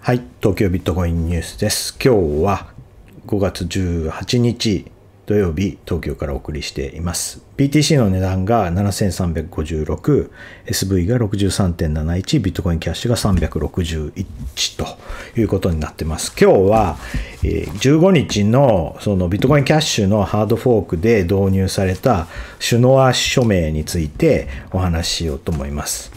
はい、東京ビットコインニュースです。今日は5月18日土曜日、東京からお送りしています。BTC の値段が7356、SV が63.71、ビットコインキャッシュが361ということになってます。今日は15日のそのビットコインキャッシュのハードフォークで導入されたシュノア署名についてお話ししようと思います。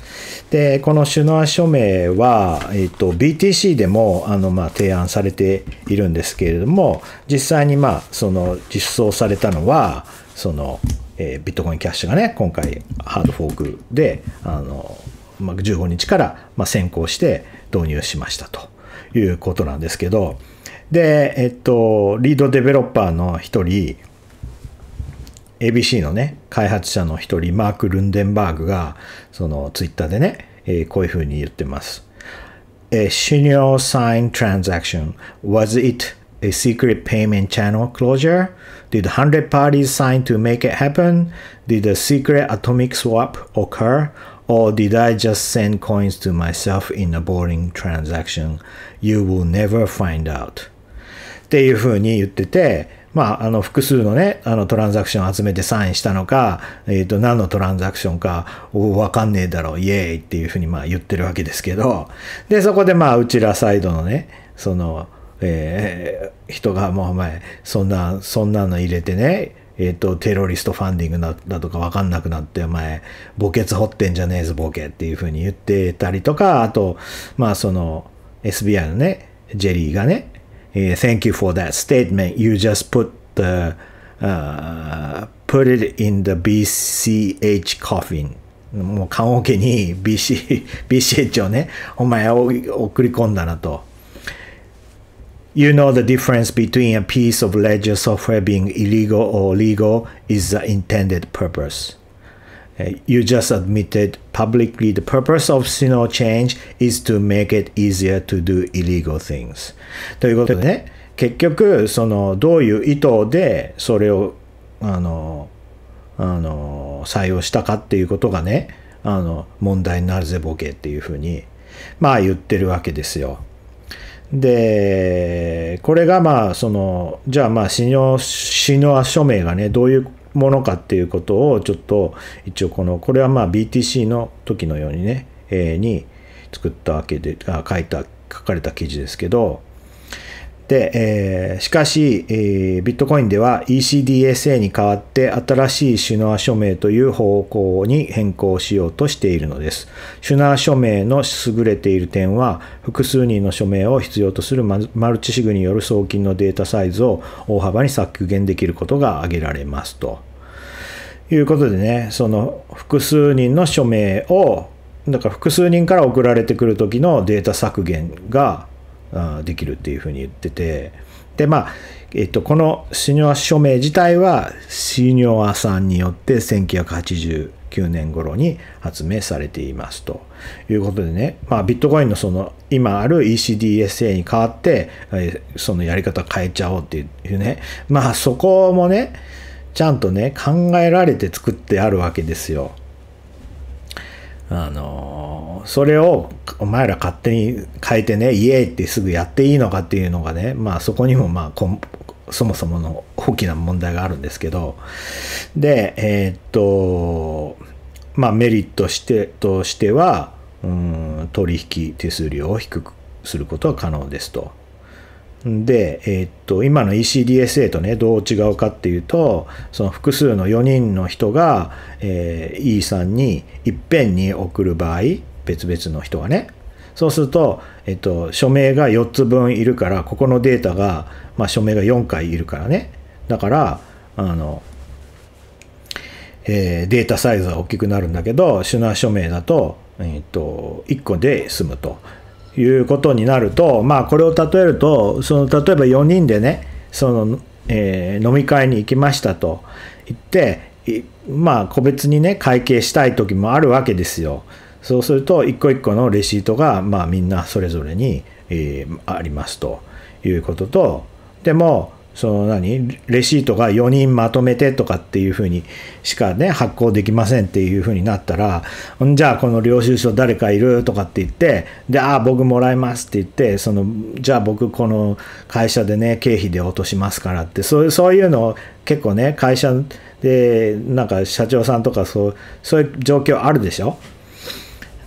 で、このシュノア署名は、えっと、BTC でも、あの、まあ、提案されているんですけれども、実際に、まあ、その、実装されたのは、その、えー、ビットコインキャッシュがね、今回、ハードフォークで、あの、まあ、15日から、まあ、先行して導入しましたということなんですけど、で、えっと、リードデベロッパーの一人、ABC のね、開発者の一人、マーク・ルンデンバーグが、そのツイッターでね、えー、こういうふうに言ってます。A senior sign transaction. Was it a secret payment channel closure? Did 100 parties sign to make it happen? Did a secret atomic swap occur? Or did I just send coins to myself in a boring transaction? You will never find out. っていうふうに言ってて、まあ、あの、複数のね、あの、トランザクションを集めてサインしたのか、えっ、ー、と、何のトランザクションか、おわかんねえだろ、イエーイっていうふうに、まあ、言ってるわけですけど、で、そこで、まあ、うちらサイドのね、その、えー、人が、もうお前、そんな、そんなの入れてね、えっ、ー、と、テロリストファンディングだとかわかんなくなって、お前、墓穴掘ってんじゃねえぞ、ボケっていうふうに言ってたりとか、あと、まあ、その、SBI のね、ジェリーがね、thank you for that statement. You just put the uh, put it in the BCH coffin. もう棺桶に BC BCH をね、お前を送り込んだなと。You know the difference between a piece of ledger software being illegal or legal is the intended purpose. you just admitted publicly the purpose of Sino change is to make it easier to do illegal things. ということでね、結局、その、どういう意図でそれを、あの、あの、採用したかっていうことがね、あの、問題になるぜボケっていうふうに、まあ言ってるわけですよ。で、これがまあ、その、じゃあまあ、シニア署名がね、どういうものかっていうことをちょっと一応このこれはまあ BTC の時のようにね、えー、に作ったわけであ書いた書かれた記事ですけど、えー、しかし、えー、ビットコインでは ECDSA に代わって新しいシュナー署名という方向に変更しようとしているのです。シュナー署名の優れている点は、複数人の署名を必要とするマルチシグによる送金のデータサイズを大幅に削減できることが挙げられますと。いうことでね、その複数人の署名をだから複数人から送られてくる時のデータ削減ができるっていうふうに言ってて、で、まあ、えっと、このシニョア署名自体は、シニョアさんによって1989年頃に発明されていますということでね、まあ、ビットコインのその今ある ECDSA に代わって、そのやり方変えちゃおうっていうね、まあそこもね、ちゃんとね、考えられて作ってあるわけですよ。あのそれをお前ら勝手に変えてねイエーイってすぐやっていいのかっていうのがねまあそこにもまあそもそもの大きな問題があるんですけどでえー、っとまあメリットしてとしてはうん取引手数料を低くすることは可能ですと。で、えー、っと、今の ECDSA とね、どう違うかっていうと、その複数の4人の人が、えー、E さんにいっぺんに送る場合、別々の人がね。そうすると、えー、っと、署名が4つ分いるから、ここのデータが、まあ、署名が4回いるからね。だから、あの、えー、データサイズは大きくなるんだけど、シュナー署名だと、えー、っと、1個で済むと。いうことになると、まあ、これを例えるとその例えば4人でねその、えー、飲み会に行きましたと言ってまあ個別にね会計したい時もあるわけですよ。そうすると一個一個のレシートが、まあ、みんなそれぞれに、えー、ありますということとでもその何レシートが4人まとめてとかっていうふうにしかね発行できませんっていうふうになったらんじゃあこの領収書誰かいるとかって言ってでああ僕もらいますって言ってそのじゃあ僕この会社でね経費で落としますからってそうそういうのを結構ね会社でなんか社長さんとかそうそういう状況あるでしょ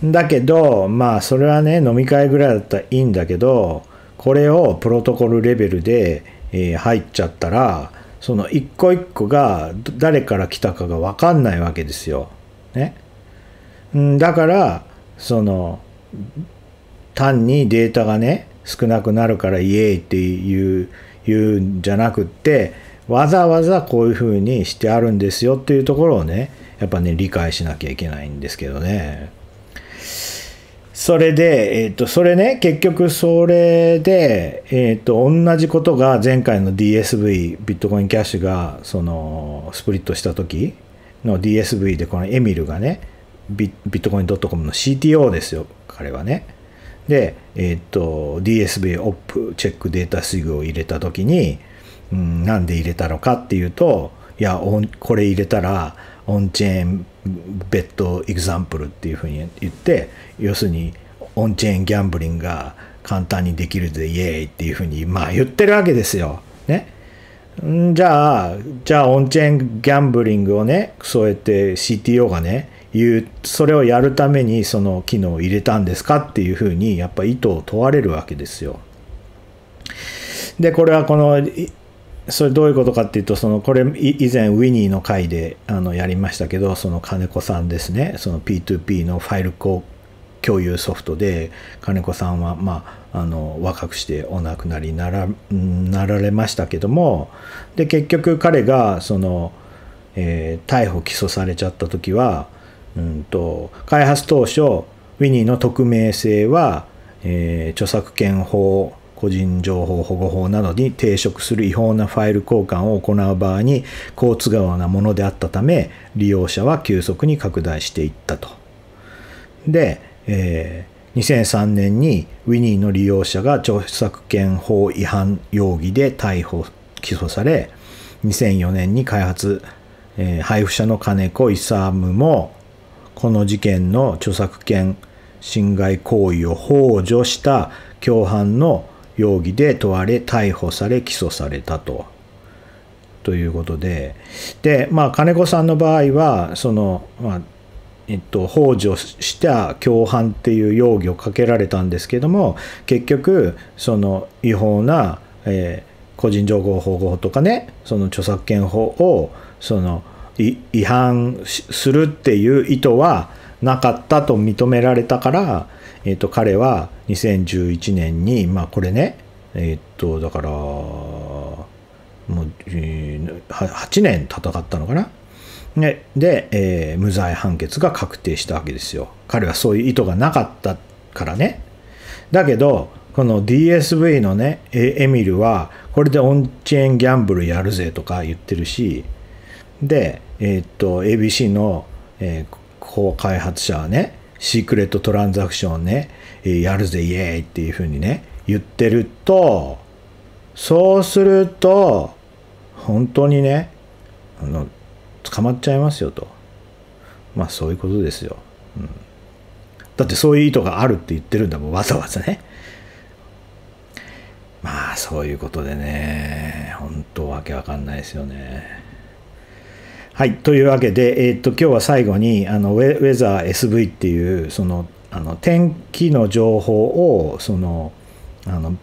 だけどまあそれはね飲み会ぐらいだったらいいんだけどこれをプロトコルレベルでえー、入っちゃったらその一個一個が誰から来たかが分かんないわけですよ。ね、んだからその単にデータがね少なくなるからイエーイっていううんじゃなくってわざわざこういうふうにしてあるんですよっていうところをねやっぱね理解しなきゃいけないんですけどね。それで、えっ、ー、と、それね、結局それで、えっ、ー、と、同じことが前回の DSV、ビットコインキャッシュが、その、スプリットした時の DSV で、このエミルがね、ビットコイン .com の CTO ですよ、彼はね。で、えっ、ー、と、DSV オップチェックデータスイグを入れた時に、うん、なんで入れたのかっていうと、いや、これ入れたら、オンチェーンベッドエグザンプルっていうふうに言って要するにオンチェーンギャンブリングが簡単にできるぜイエーイっていうふうにまあ言ってるわけですよ。ね。んじゃあ、じゃあオンチェーンギャンブリングをね、そうやって CTO がね、言う、それをやるためにその機能を入れたんですかっていうふうに、やっぱ意図を問われるわけですよ。で、これはこのそれどういうことかっていうとそのこれ以前ウィニーの回であのやりましたけどその金子さんですねその P2P のファイル共有ソフトで金子さんは、まあ、あの若くしてお亡くなりにならなられましたけどもで結局彼がその、えー、逮捕起訴されちゃった時は、うんと、開発当初ウィニーの匿名性は、えー、著作権法個人情報保護法などに抵触する違法なファイル交換を行う場合に交通側なものであったため利用者は急速に拡大していったと。で、えー、2003年にウィニーの利用者が著作権法違反容疑で逮捕起訴され2004年に開発、えー、配布者の金子勇もこの事件の著作権侵害行為を幇助した共犯の容疑で問われ、逮捕され、起訴されたと。ということで、で、まあ、金子さんの場合は、その、まあ、えっと、幇助した共犯っていう容疑をかけられたんですけども、結局、その違法な、えー、個人情報保護法とかね、その著作権法を、その、違反するっていう意図はなかったと認められたから、えっ、と、彼は2011年に、まあこれね、えっ、と、だから、もう、8年戦ったのかな。ね、で、えー、無罪判決が確定したわけですよ。彼はそういう意図がなかったからね。だけど、この DSV のね、エミルは、これでオンチェーンギャンブルやるぜとか言ってるし、で、えー、っと、ABC の、えー、開発者はね、シークレットトランザクションね、やるぜ、イエーイっていうふうにね、言ってると、そうすると、本当にね、あの、捕まっちゃいますよと。まあそういうことですよ。うん、だってそういう意図があるって言ってるんだもん、わざわざね。まあそういうことでね、本当わけわかんないですよね。はい、というわけで、えー、っと今日は最後にあのウェウェザー SV っていうそのあの天気の情報をそのあの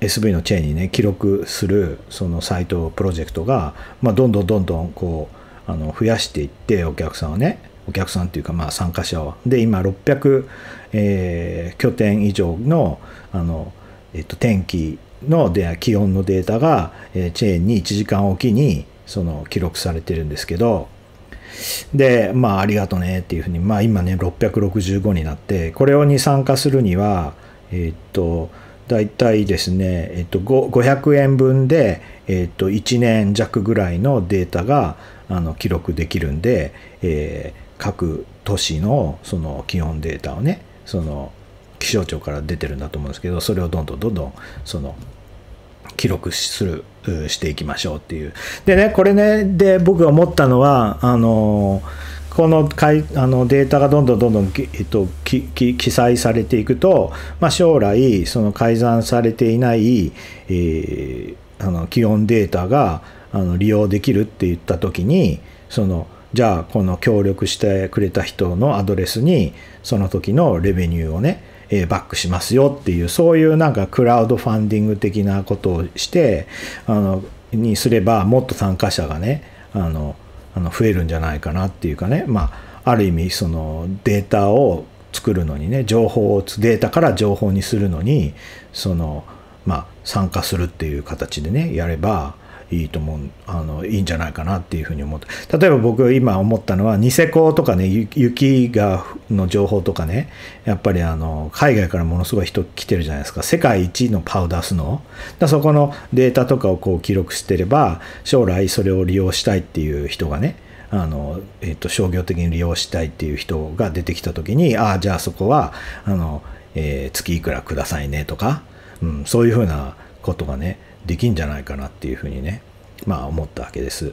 SV のチェーンにね記録するそのサイトプロジェクトが、まあ、どんどんどんどんこうあの増やしていってお客さんをねお客さんっていうかまあ参加者をで今600、えー、拠点以上のあの、えっと、天気ので気温のデータが、えー、チェーンに1時間おきにその記録されてるんですけど、で、まあありがとねっていうふうに、まあ今ね665になって、これをに参加するには、えー、っと、大体ですね、えっと、500円分で、えっと、1年弱ぐらいのデータがあの記録できるんで、えー、各都市のその気温データをねその気象庁から出てるんだと思うんですけどそれをどんどんどんどんその記録する、していきましょうっていう。でね、これね、で僕が思ったのは、あのこのかいあのデータがどんどんどんどん、えっと、きき記載されていくと、まあ、将来その改ざんされていない、えー、あの気温データがあの利用できるって言った時にそのじゃあこの協力してくれた人のアドレスにその時のレベニューをねえバックしますよっていう、そういうなんかクラウドファンディング的なことをして、あの、にすれば、もっと参加者がね、あの、あの増えるんじゃないかなっていうかね、まあ、ある意味、そのデータを作るのにね、情報を、データから情報にするのに、その、まあ、参加するっていう形でね、やれば、いいと思うあのいいんじゃないかなっていうふうに思って例えば僕今思ったのはニセコとかね雪がの情報とかねやっぱりあの海外からものすごい人来てるじゃないですか世界一のパウダースノーだそこのデータとかをこう記録してれば将来それを利用したいっていう人がねあの、えっと商業的に利用したいっていう人が出てきた時にああじゃあそこはあの、えー、月いくらくださいねとか、うん、そういうふうなことがねできんじゃないかなっていうふうにね、まあ思ったわけです。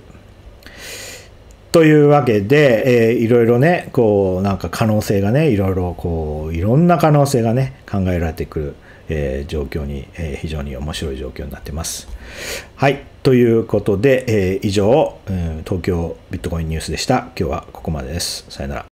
というわけで、えー、いろいろね、こう、なんか可能性がね、いろいろこう、いろんな可能性がね、考えられてくる、えー、状況に、えー、非常に面白い状況になってます。はい。ということで、えー、以上、うん、東京ビットコインニュースでした。今日はここまでです。さよなら。